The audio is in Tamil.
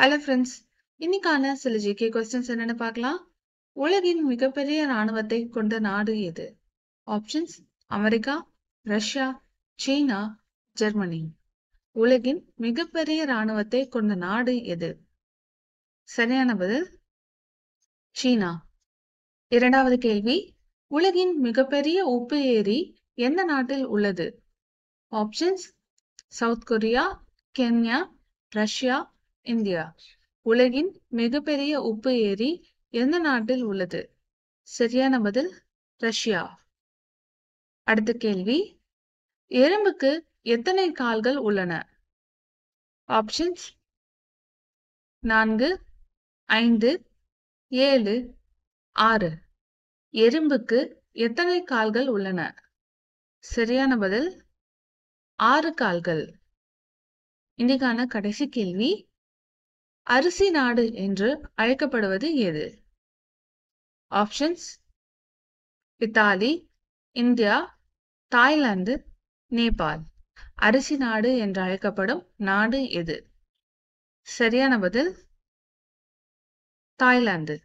ஹலோ ஃப்ரெண்ட்ஸ் இன்னைக்கான சில ஜிகே கொஸ்டின்ஸ் என்னென்னு பார்க்கலாம் உலகின் மிகப்பெரிய இராணுவத்தை கொண்ட நாடு எது options America Russia China Germany உலகின் மிகப்பெரிய இராணுவத்தை கொண்ட நாடு எது சரியான பதில் சீனா இரண்டாவது கேள்வி உலகின் மிகப்பெரிய உப்பு ஏரி எந்த நாட்டில் உள்ளது options South Korea Kenya Russia India உலகின் மிகப்பெரிய உப்பு ஏரி எந்த நாட்டில் உள்ளது சரியான பதில் ரஷ்யா அடுத்த கேள்வி எறும்புக்கு எத்தனை கால்கள் உள்ளன ஆப்ஷன்ஸ் நான்கு ஐந்து ஏழு ஆறு எறும்புக்கு எத்தனை கால்கள் உள்ளன சரியான பதில் ஆறு கால்கள் இன்னைக்கான கடைசி கேள்வி அரிசி நாடு என்று அழைக்கப்படுவது எது options Italy India Thailand Nepal அரிசி நாடு என்று அழைக்கப்படும் நாடு எது சரியான பதில் தாய்லாந்து